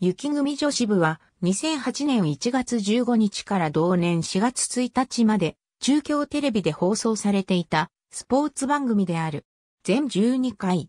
雪組女子部は2008年1月15日から同年4月1日まで中京テレビで放送されていたスポーツ番組である。全12回。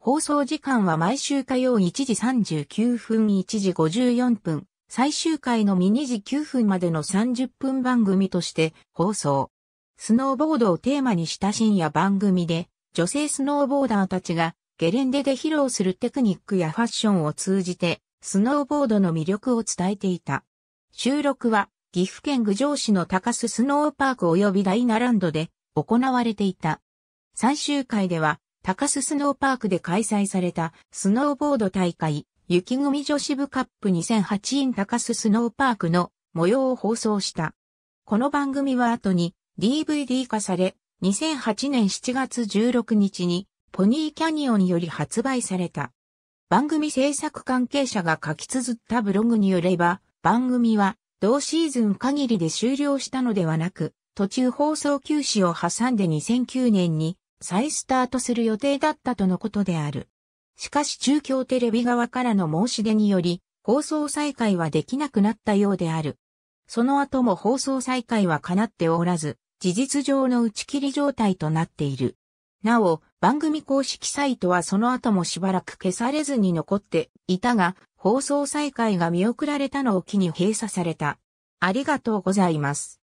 放送時間は毎週火曜1時39分1時54分、最終回のみ2時9分までの30分番組として放送。スノーボードをテーマにした深夜番組で、女性スノーボーダーたちがゲレンデで披露するテクニックやファッションを通じてスノーボードの魅力を伝えていた。収録は、岐阜県郡上市の高須スノーパーク及びダイナランドで行われていた。最終回では、高須スノーパークで開催されたスノーボード大会、雪組女子部カップ2008 i 高須スノーパークの模様を放送した。この番組は後に DVD 化され、2008年7月16日にポニーキャニオンより発売された。番組制作関係者が書き綴ったブログによれば、番組は同シーズン限りで終了したのではなく、途中放送休止を挟んで2009年に再スタートする予定だったとのことである。しかし中京テレビ側からの申し出により、放送再開はできなくなったようである。その後も放送再開は叶っておらず、事実上の打ち切り状態となっている。なお、番組公式サイトはその後もしばらく消されずに残っていたが、放送再開が見送られたのを機に閉鎖された。ありがとうございます。